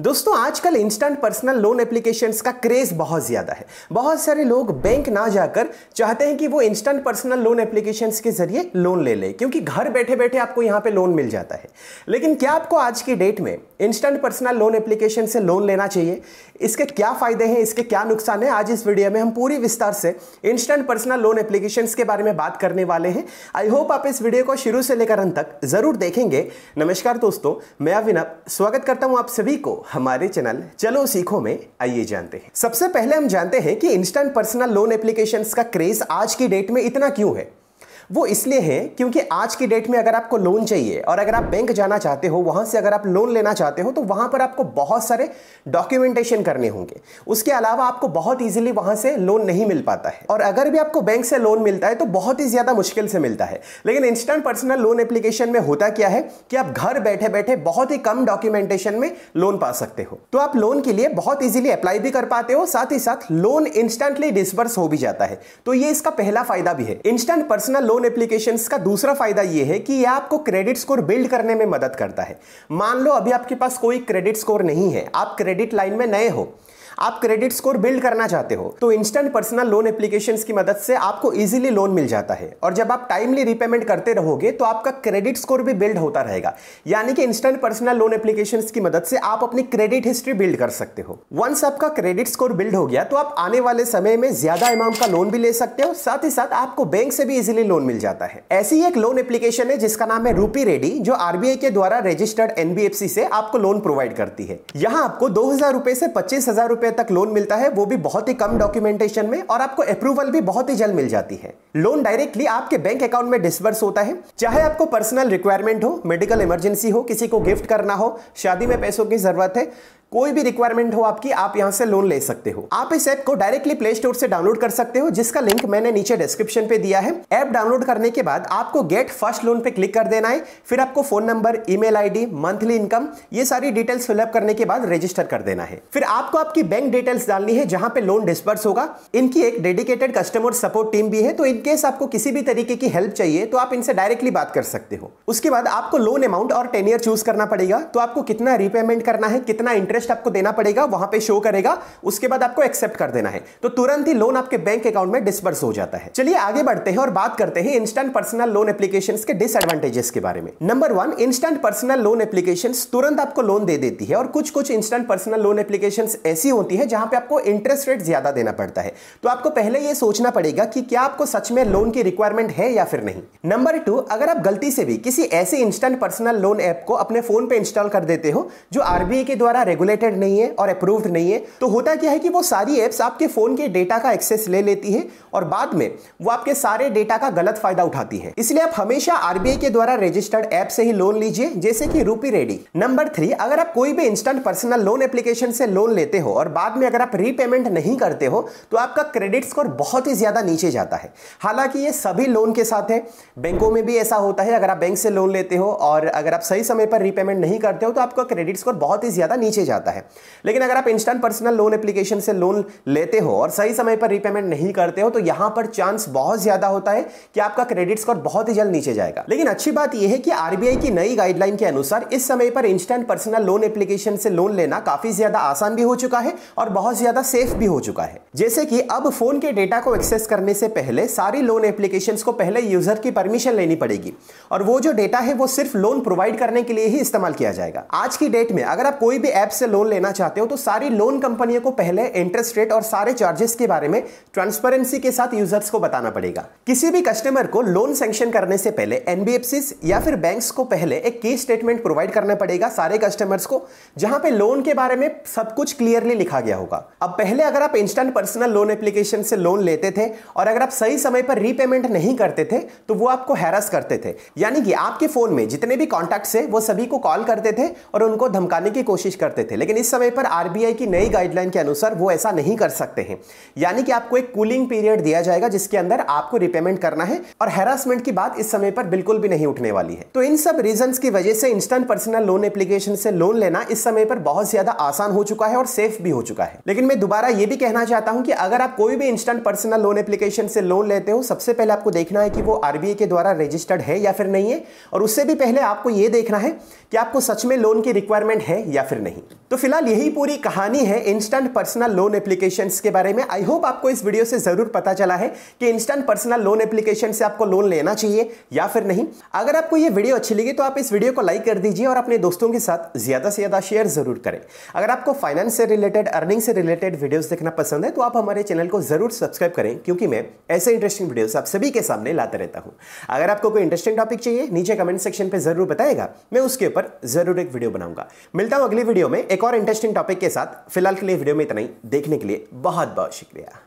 दोस्तों आजकल instant personal loan applications का क्रेज बहुत ज़्यादा है बहुत सारे लोग बैंक ना जाकर चाहते हैं कि वो इंस्टेंट पर्सनल लोन एप्लीकेशंस के जरिए लोन ले लें क्योंकि घर बैठे बैठे आपको यहाँ पे लोन मिल जाता है लेकिन क्या आपको आज की डेट में इंस्टेंट पर्सनल लोन एप्लीकेशन से लोन लेना चाहिए इसके क्या फ़ायदे हैं इसके क्या नुकसान है आज इस वीडियो में हम पूरी विस्तार से इंस्टेंट पर्सनल लोन एप्लीकेशन के बारे में बात करने वाले हैं आई होप आप इस वीडियो को शुरू से लेकर अंत तक ज़रूर देखेंगे नमस्कार दोस्तों मैं अभिनव स्वागत करता हूँ आप सभी को हमारे चैनल चलो सीखो में आइए जानते हैं सबसे पहले हम जानते हैं कि इंस्टेंट पर्सनल लोन एप्लीकेशन का क्रेज आज की डेट में इतना क्यों है वो इसलिए है क्योंकि आज की डेट में अगर आपको लोन चाहिए और अगर आप बैंक जाना चाहते हो वहां से अगर आप लोन लेना चाहते हो तो वहां पर आपको बहुत सारे डॉक्यूमेंटेशन करने होंगे उसके अलावा आपको बहुत ईजिली वहां से लोन नहीं मिल पाता है और अगर भी आपको बैंक से लोन मिलता है तो बहुत ही ज़्यादा मुश्किल से मिलता है लेकिन इंस्टेंट पर्सनल लोन एप्लीकेशन में होता क्या है कि आप घर बैठे बैठे बहुत ही कम डॉक्यूमेंटेशन में लोन पा सकते हो तो आप लोन के लिए बहुत ईजिली अप्लाई भी कर पाते हो साथ ही साथ लोन इंस्टेंटली डिस्बर्स हो भी जाता है तो ये इसका पहला फायदा भी है instant personal loan loan application का दूसरा फायदा यह है कि यह आपको क्रेडिट स्कोर बिल्ड करने में मदद करता है मान लो अभी आपके पास कोई क्रेडिट स्कोर नहीं है आप क्रेडिट लाइन में नए हो आप क्रेडिट स्कोर बिल्ड करना चाहते हो तो इंस्टेंट पर्सनल लोन एप्लीकेशन की मदद से आपको इजिली लोन मिल जाता है और जब आप टाइमली रिपेमेंट करते रहोगे तो आपका क्रेडिट स्कोर भी बिल्ड होता रहेगा यानी कि इंस्टेंट पर्सनल लोन एप्लीकेशन की मदद से आप अपनी क्रेडिट हिस्ट्री बिल्ड कर सकते हो वंस आपका क्रेडिट स्कोर बिल्ड हो गया तो आप आने वाले समय में ज्यादा अमाउंट का लोन भी ले सकते हो साथ ही साथ आपको बैंक से भी इजिली लोन मिल जाता है ऐसी एक लोन एप्लीकेशन है जिसका नाम है रूपी रेडी जो आरबीआई के द्वारा रजिस्टर्ड एनबीएफसी से आपको लोन प्रोवाइड करती है यहाँ आपको दो हजार रुपए से पच्चीस हजार रुपए रुपए तक लोन मिलता है वो भी बहुत ही कम डॉक्यूमेंटेशन में और आपको अप्रूवल भी बहुत ही जल्द मिल जाती है लोन डायरेक्टली आपके बैंक अकाउंट में डिस्बर्स होता है चाहे आपको पर्सनल रिक्वायरमेंट हो मेडिकल इमरजेंसी हो किसी को गिफ्ट करना हो शादी में पैसों की जरूरत है कोई भी रिक्वायरमेंट हो आपकी आप यहां से लोन ले सकते हो आप इस ऐप को डायरेक्टली प्ले स्टोर से डाउनलोड कर सकते हो जिसका लिंक मैंने नीचे डिस्क्रिप्शन पे दिया है ऐप डाउनलोड करने के बाद आपको गेट फर्स्ट लोन पे क्लिक कर देना है फिर आपको phone number email ID monthly income ये सारी डिटेल्स फिलअप करने के बाद रजिस्टर कर देना है फिर आपको आपकी बैंक डिटेल्स डालनी है जहां पे लोन डिस्पर्स होगा इनकी एक डेडिकेटेड कस्टमर सपोर्ट टीम भी है तो इनकेस आपको किसी भी तरीके की हेल्प चाहिए तो आप इनसे डायरेक्टली बात कर सकते हो उसके बाद आपको लोन अमाउंट और टेन चूज करना पड़ेगा तो आपको कितना रिपेमेंट करना है कितना इंटरेस्ट इंटरेस्ट आपको देना पड़ेगा वहां पे शो करेगा उसके बाद आपको एक्सेप्ट कर देना है तो तुरंत ही लोन आपके बैंक अकाउंट में डिस्बर्स हो जाता है चलिए आगे बढ़ते हैं और बात करते हैं इंस्टेंट पर्सनल लोन एप्लीकेशन के डिसएडवांटेजेस के बारे में number one instant personal loan application तुरंत आपको लोन दे देती है और कुछ कुछ इंस्टेंट पर्सनल लोन एप्लीकेशन ऐसी होती है जहां पर आपको इंटरेस्ट रेट ज्यादा देना पड़ता है तो आपको पहले यह सोचना पड़ेगा कि क्या आपको सच में लोन की रिक्वायरमेंट है या फिर नहीं नंबर टू अगर आप गलती से भी किसी ऐसे इंस्टेंट पर्सनल लोन ऐप को अपने फोन पे इंस्टॉल कर देते हो जो आरबीआई के द्वारा रेगुलर रेगुलेटेड नहीं है और अप्रूव्ड नहीं है तो होता क्या है कि वो सारी एप्स आपके फ़ोन के डेटा का एक्सेस ले लेती है और बाद में वो आपके सारे डेटा का गलत फ़ायदा उठाती है इसलिए आप हमेशा आरबीआई के द्वारा रजिस्टर्ड ऐप से ही लोन लीजिए जैसे कि रूपी रेडी नंबर थ्री अगर आप कोई भी इंस्टेंट पर्सनल लोन एप्लीकेशन से लोन लेते हो और बाद में अगर आप रीपेमेंट नहीं करते हो तो आपका क्रेडिट स्कोर बहुत ही ज़्यादा नीचे जाता है हालांकि ये सभी लोन के साथ है बैंकों में भी ऐसा होता है अगर आप बैंक से लोन लेते हो और अगर आप सही समय पर रीपेमेंट नहीं करते हो तो आपका क्रेडिट स्कोर बहुत ही ज़्यादा नीचे जाता है जाता है लेकिन अगर आप इंस्टेंट पर्सनल लोन एप्लीकेशन से लोन लेते हो और सही समय पर रिपेमेंट नहीं करते हो तो यहां पर चांस बहुत ज्यादा होता है कि आपका क्रेडिट स्कोर बहुत ही जल्द नीचे जाएगा लेकिन अच्छी बात यह है कि आरबीआई की नई गाइडलाइन के अनुसार इस समय पर इंस्टेंट पर्सनल लोन एप्लीकेशन से लोन लेना काफी ज्यादा आसान भी हो चुका है और बहुत ज्यादा सेफ भी हो चुका है जैसे कि अब फोन के डेटा को एक्सेस करने से पहले सारी लोन एप्लीकेशन को पहले यूजर की परमिशन लेनी पड़ेगी और वो जो डेटा है वो सिर्फ लोन प्रोवाइड करने के लिए ही इस्तेमाल किया जाएगा आज की डेट में अगर आप कोई भी ऐप से लोन लेना चाहते हो तो सारी लोन कंपनियों को पहले इंटरेस्ट रेट और सारे चार्जेस के बारे में ट्रांसपेरेंसी के साथ यूजर्स को बताना पड़ेगा किसी भी कस्टमर को लोन सेंक्शन करने से पहले एनबीएफसी या फिर बैंक को पहले एक की स्टेटमेंट प्रोवाइड करना पड़ेगा सारे कस्टमर्स को जहां पे लोन के बारे में सब कुछ क्लियरली लिखा गया होगा अब पहले अगर आप इंस्टेंट पर्सनल लोन एप्लीकेशन से लोन लेते थे और अगर आप सही समय पर रीपेमेंट नहीं करते थे तो वो आपको हैरस करते थे यानी कि आपके फोन में जितने भी कॉन्टेक्ट है वो सभी को कॉल करते थे और उनको धमकाने की कोशिश करते थे हैं लेकिन इस समय पर आरबीआई की नई गाइडलाइन के अनुसार वो ऐसा नहीं कर सकते हैं यानी कि आपको एक कूलिंग पीरियड दिया जाएगा जिसके अंदर आपको रिपेमेंट करना है और हेरासमेंट की बात इस समय पर बिल्कुल भी नहीं उठने वाली है तो इन सब रीजन की वजह से इंस्टेंट पर्सनल लोन एप्लीकेशन से लोन लेना इस समय पर बहुत ज्यादा आसान हो चुका है और सेफ भी हो चुका है लेकिन मैं दोबारा ये भी कहना चाहता हूं कि अगर आप कोई भी इंस्टेंट पर्सनल लोन एप्लीकेशन से लोन लेते हो सबसे पहले आपको देखना है कि वो आरबीआई के द्वारा रजिस्टर्ड है या फिर नहीं है और उससे भी पहले आपको ये देखना है कि आपको सच में लोन की रिक्वायरमेंट है या फिर नहीं तो फिलहाल यही पूरी कहानी है इंस्टेंट पर्सनल लोन एप्लीकेशन के बारे में आई होप आपको इस वीडियो से ज़रूर पता चला है कि इंस्टेंट पर्सनल लोन एप्लीकेशन से आपको लोन लेना चाहिए या फिर नहीं अगर आपको ये वीडियो अच्छी लगी तो आप इस वीडियो को लाइक कर दीजिए और अपने दोस्तों के साथ ज़्यादा से ज़्यादा शेयर ज़रूर करें अगर आपको फाइनेंस से रिलेटेड अर्निंग से रिलेटेड वीडियोज़ देखना पसंद है तो आप हमारे चैनल को ज़रूर सब्सक्राइब करें क्योंकि मैं ऐसे इंटरेस्टिंग वीडियो आप सभी के सामने लाते रहता हूँ अगर आपको कोई इंटरेस्टिंग टॉपिक चाहिए नीचे कमेंट सेक्शन पर ज़रूर बताएगा मैं उसके ऊपर ज़रूर एक वीडियो बनाऊंगा मिलता हूँ अगली वीडियो में एक और इंटरेस्टिंग टॉपिक के साथ फिलहाल के लिए वीडियो में इतना ही देखने के लिए बहुत बहुत शुक्रिया